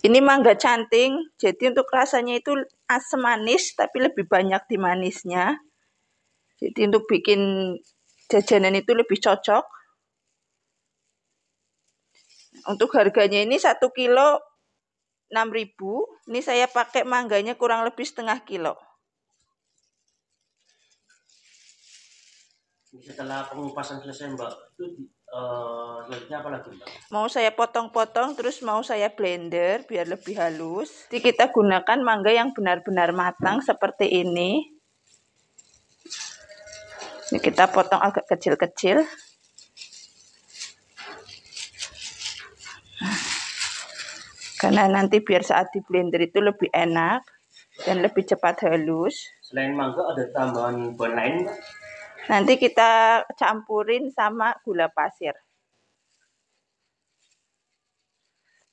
Ini mangga canting, jadi untuk rasanya itu asam manis, tapi lebih banyak di manisnya. Jadi untuk bikin jajanan itu lebih cocok. Untuk harganya ini 1 kilo 6000 Ini saya pakai mangganya kurang lebih setengah kilo. Setelah pengupasan selesai mbak, itu selanjutnya eh, Mau saya potong-potong terus mau saya blender biar lebih halus. Jadi kita gunakan mangga yang benar-benar matang seperti ini. Ini kita potong agak kecil-kecil. Karena nanti biar saat di blender itu lebih enak dan lebih cepat halus. Selain mangga ada tambahan buah lain Nanti kita campurin sama gula pasir.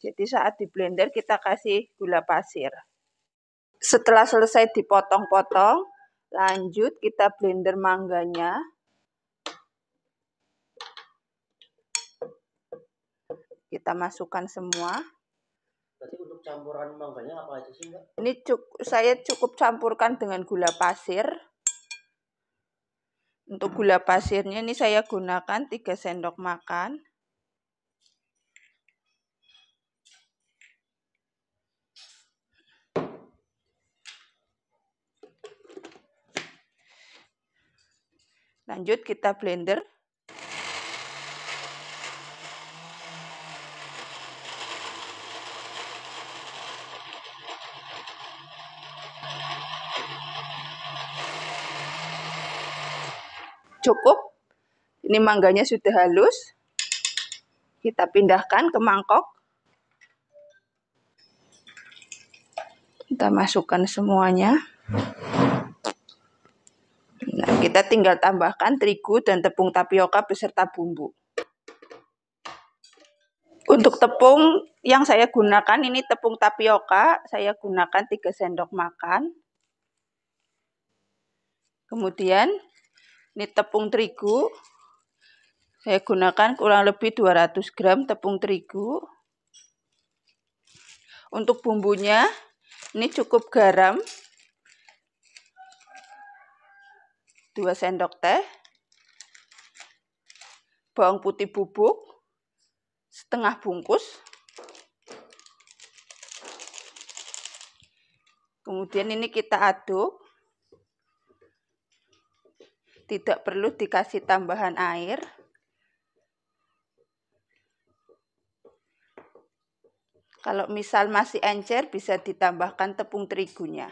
Jadi saat di blender kita kasih gula pasir. Setelah selesai dipotong-potong, lanjut kita blender mangganya. Kita masukkan semua. Ini cukup, saya cukup campurkan dengan gula pasir. Untuk gula pasirnya ini saya gunakan 3 sendok makan. Lanjut kita blender. cukup. Ini mangganya sudah halus. Kita pindahkan ke mangkok. Kita masukkan semuanya. Nah, kita tinggal tambahkan terigu dan tepung tapioka beserta bumbu. Untuk tepung yang saya gunakan ini tepung tapioka, saya gunakan 3 sendok makan. Kemudian ini tepung terigu saya gunakan kurang lebih 200 gram tepung terigu untuk bumbunya ini cukup garam 2 sendok teh bawang putih bubuk setengah bungkus kemudian ini kita aduk tidak perlu dikasih tambahan air kalau misal masih encer bisa ditambahkan tepung terigunya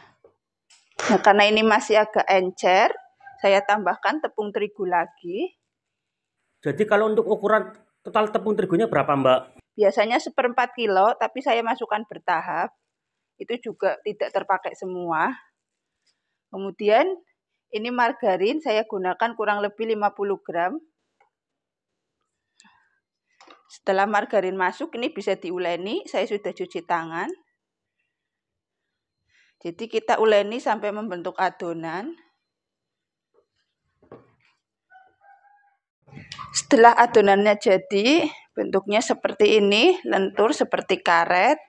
nah karena ini masih agak encer saya tambahkan tepung terigu lagi jadi kalau untuk ukuran total tepung terigunya berapa mbak? biasanya seperempat kilo tapi saya masukkan bertahap itu juga tidak terpakai semua kemudian ini margarin saya gunakan kurang lebih 50 gram. Setelah margarin masuk, ini bisa diuleni. Saya sudah cuci tangan. Jadi kita uleni sampai membentuk adonan. Setelah adonannya jadi, bentuknya seperti ini, lentur seperti karet.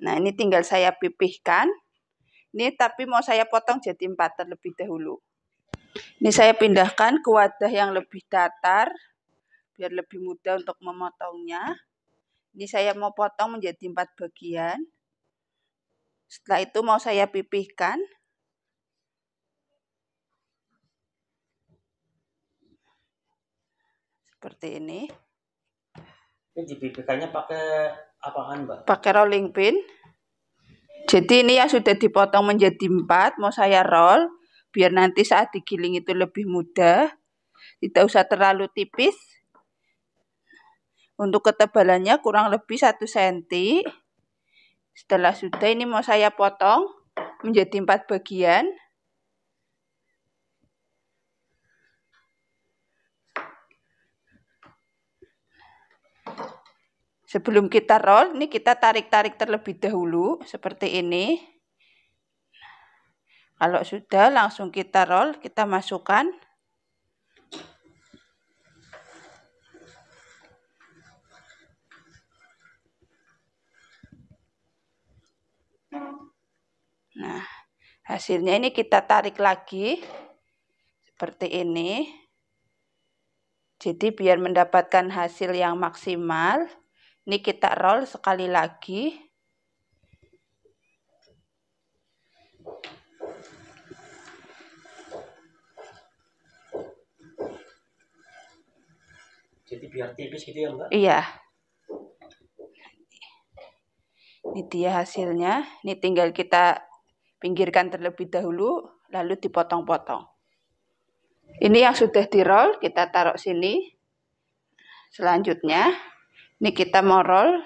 Nah, ini tinggal saya pipihkan. Ini tapi mau saya potong jadi empat terlebih dahulu. Ini saya pindahkan ke wadah yang lebih datar biar lebih mudah untuk memotongnya. Ini saya mau potong menjadi empat bagian. Setelah itu mau saya pipihkan. Seperti ini. Ini dipipihkannya pakai apaan, Mbak? Pakai rolling pin. Jadi ini yang sudah dipotong menjadi empat, mau saya roll, biar nanti saat digiling itu lebih mudah. Tidak usah terlalu tipis. Untuk ketebalannya kurang lebih 1 cm. Setelah sudah ini mau saya potong menjadi empat bagian. Sebelum kita roll, ini kita tarik-tarik terlebih dahulu seperti ini. Kalau sudah langsung kita roll, kita masukkan. Nah, hasilnya ini kita tarik lagi seperti ini. Jadi biar mendapatkan hasil yang maksimal, ini kita roll sekali lagi. Jadi biar tipis gitu ya, Mbak? Iya. Ini dia hasilnya. Ini tinggal kita pinggirkan terlebih dahulu, lalu dipotong-potong. Ini yang sudah di roll kita taruh sini. Selanjutnya ini kita morol.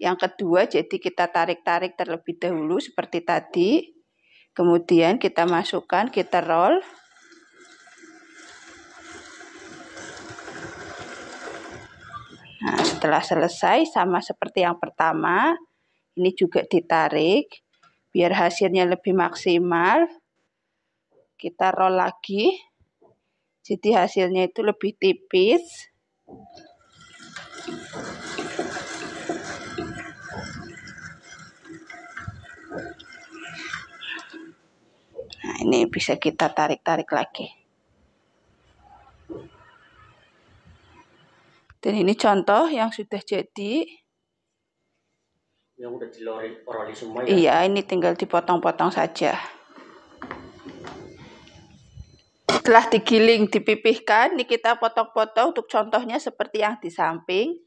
Yang kedua, jadi kita tarik-tarik terlebih dahulu seperti tadi. Kemudian kita masukkan, kita roll. Nah, setelah selesai sama seperti yang pertama, ini juga ditarik biar hasilnya lebih maksimal. Kita roll lagi. Jadi hasilnya itu lebih tipis. Nah, ini bisa kita tarik-tarik lagi. Dan ini contoh yang sudah jadi. Yang udah diloroli semua ya? Iya, ini tinggal dipotong-potong saja. Setelah digiling, dipipihkan, ini kita potong-potong untuk contohnya seperti yang di samping.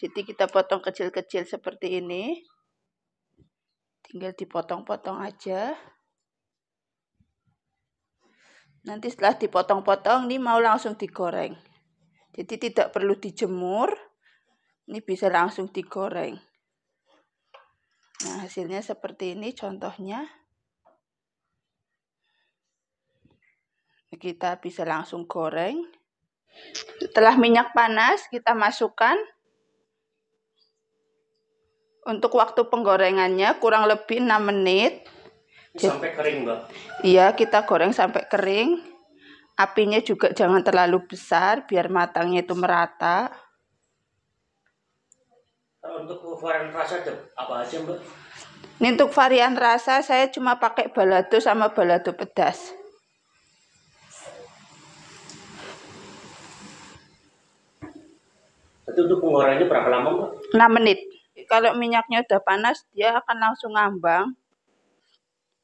Jadi kita potong kecil-kecil seperti ini. Tinggal dipotong-potong aja. Nanti setelah dipotong-potong, ini mau langsung digoreng. Jadi tidak perlu dijemur. Ini bisa langsung digoreng. Nah, hasilnya seperti ini contohnya. kita bisa langsung goreng setelah minyak panas kita masukkan untuk waktu penggorengannya kurang lebih 6 menit sampai kering mbak iya kita goreng sampai kering apinya juga jangan terlalu besar biar matangnya itu merata untuk varian rasa apa aja mbak ini untuk varian rasa saya cuma pakai balado sama balado pedas itu untuk pengorengnya berapa lama mbak? 6 menit. Kalau minyaknya udah panas, dia akan langsung ngambang.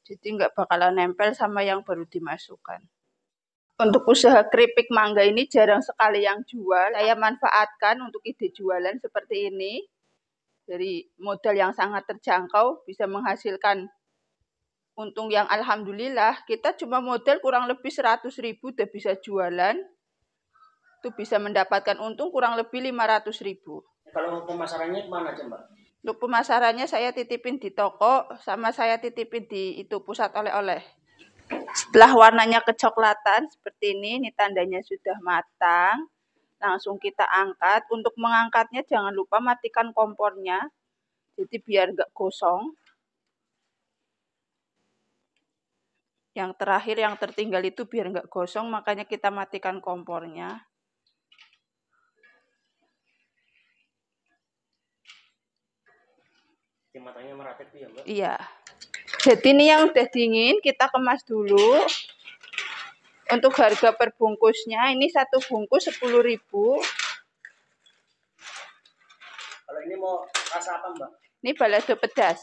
Jadi nggak bakalan nempel sama yang baru dimasukkan. Untuk usaha keripik mangga ini jarang sekali yang jual. Saya manfaatkan untuk ide jualan seperti ini. Dari modal yang sangat terjangkau bisa menghasilkan untung yang alhamdulillah kita cuma modal kurang lebih 100 ribu udah bisa jualan itu bisa mendapatkan untung kurang lebih 500 ribu. Kalau pemasarannya kemana aja Mbak? Untuk pemasarannya saya titipin di toko sama saya titipin di itu pusat oleh-oleh. Setelah warnanya kecoklatan seperti ini, ini tandanya sudah matang. Langsung kita angkat. Untuk mengangkatnya jangan lupa matikan kompornya. Jadi biar gak gosong. Yang terakhir yang tertinggal itu biar gak gosong, makanya kita matikan kompornya. matanya merapet ya mbak iya jadi ini yang udah dingin kita kemas dulu untuk harga perbungkusnya ini satu bungkus sepuluh ribu. kalau ini mau rasa apa mbak ini balado pedas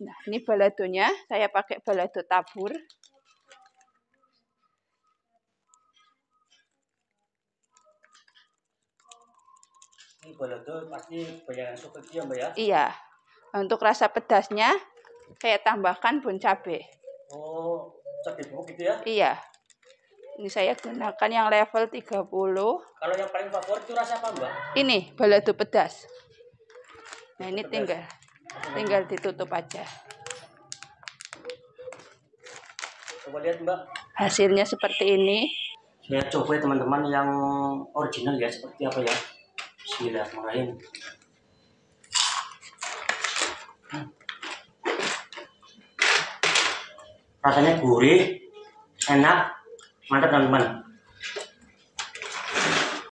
nah ini baladonya saya pakai balado tabur balado pasti yang suka dia gitu ya, mbak ya? Iya. Untuk rasa pedasnya kayak tambahkan bun cabe. Oh, cabe bubuk gitu ya? Iya. Ini saya gunakan yang level 30. Kalau yang paling favorit itu rasa apa mbak? Ini balado pedas. Nah ini pedas. tinggal tinggal ditutup aja. Coba lihat mbak. Hasilnya seperti ini. Saya coba teman-teman yang original ya seperti apa ya. Bismillahirrahmanirrahim. Rasanya gurih, enak, mantap teman-teman.